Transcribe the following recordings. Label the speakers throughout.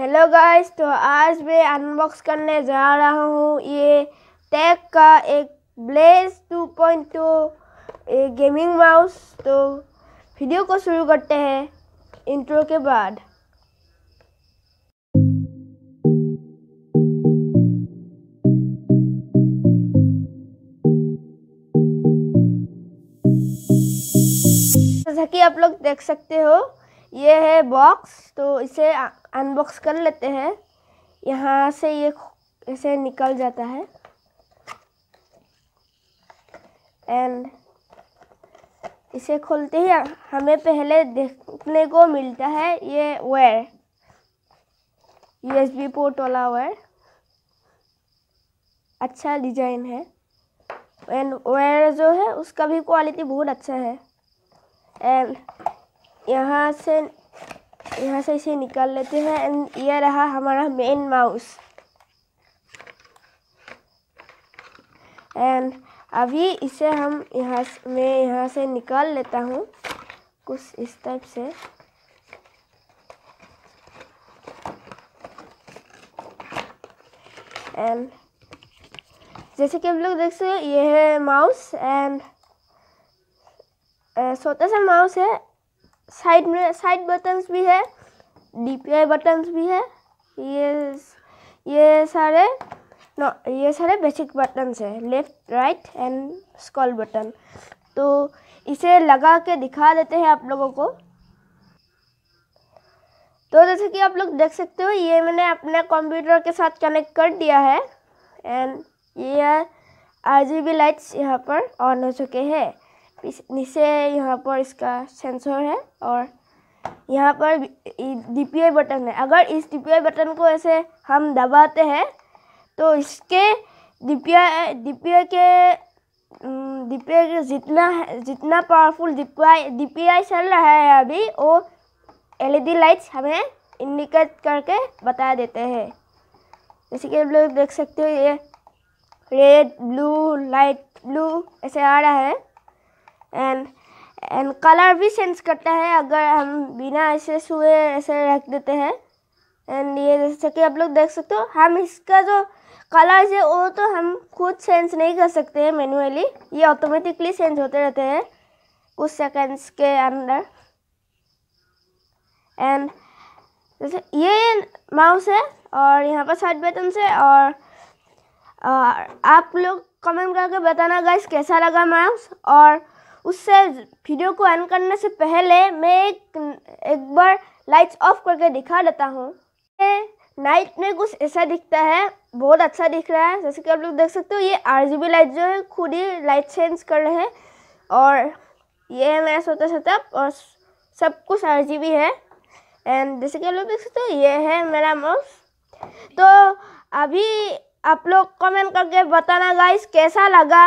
Speaker 1: hello guys तो आज मैं अनबॉक्स करने जा रहा हूँ ये टैग का एक ब्लेज 2.2 गेमिंग माउस तो वीडियो को शुरू करते हैं इंट्रो के बाद जैसा कि आप लोग देख सकते हो ये है बॉक्स तो इसे अनबॉक्स कर लेते हैं यहाँ से ये इसे निकल जाता है एंड इसे खोलते ही हमें पहले देखने को मिलता है ये वायर यूएसबी पोर्ट वाला वायर अच्छा डिजाइन है एंड वायर जो है उसका भी क्वालिटी बहुत अच्छा है एंड यहाँ से यहाँ से इसे निकाल लेते हैं एंड ये रहा हमारा मेन माउस एंड अभी इसे हम यहाँ मैं यहाँ से निकाल लेता हूँ कुछ इस टाइप से एंड जैसे कि हम लोग देख सकते ये है माउस एंड छोटा सा माउस है साइड में साइड बटन्स भी है डी पी आई बटन्स भी है ये ये सारे नो ये सारे बेसिक बटन्स है left right and scroll button तो इसे लगा के दिखा देते हैं आप लोगों को तो जैसे कि आप लोग देख सकते हो ये मैंने अपने कंप्यूटर के साथ कनेक्ट कर दिया है एंड ये आर जी बी लाइट्स यहाँ पर ऑन हो चुके हैं नीचे यहाँ पर इसका सेंसर है और यहाँ पर डी बटन है अगर इस डी बटन को ऐसे हम दबाते हैं तो इसके डी पी के डी के जितना जितना पावरफुल डी पी चल रहा है अभी वो एलईडी लाइट्स e हमें इंडिकेट करके बता देते हैं जैसे कि आप लोग देख सकते हो ये रेड ब्लू लाइट ब्लू ऐसे आ रहा है एंड एंड कलर भी चेंज करता है अगर हम बिना ऐसे सुए ऐसे रख देते हैं एंड ये जैसे कि आप लोग देख सकते हो हम इसका जो कलर्स है वो तो हम खुद चेंज नहीं कर सकते हैं मैनुअली ये ऑटोमेटिकली चेंज होते रहते हैं कुछ सेकंड्स के अंदर एंड जैसे ये माउस है और यहाँ पर साइड बटन से और आप लोग कमेंट करके बताना गाइस कैसा लगा माउस और उससे वीडियो को एंड करने से पहले मैं एक एक बार लाइट्स ऑफ करके दिखा देता हूँ नाइट में कुछ ऐसा दिखता है बहुत अच्छा दिख रहा है जैसे कि आप लोग देख सकते हो ये आरजीबी लाइट जो है खुद ही लाइट चेंज कर रहे हैं और ये है मेरा छोटा सेटअप और सब कुछ आरजीबी है एंड जैसे कि आप लोग देख सकते हो ये है मेरा माउस तो अभी आप लोग कमेंट करके बताना गाइस कैसा लगा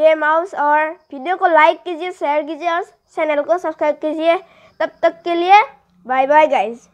Speaker 1: ये माउस और वीडियो को लाइक कीजिए शेयर कीजिए और चैनल को सब्सक्राइब कीजिए तब तक के लिए बाय बाय गाइज़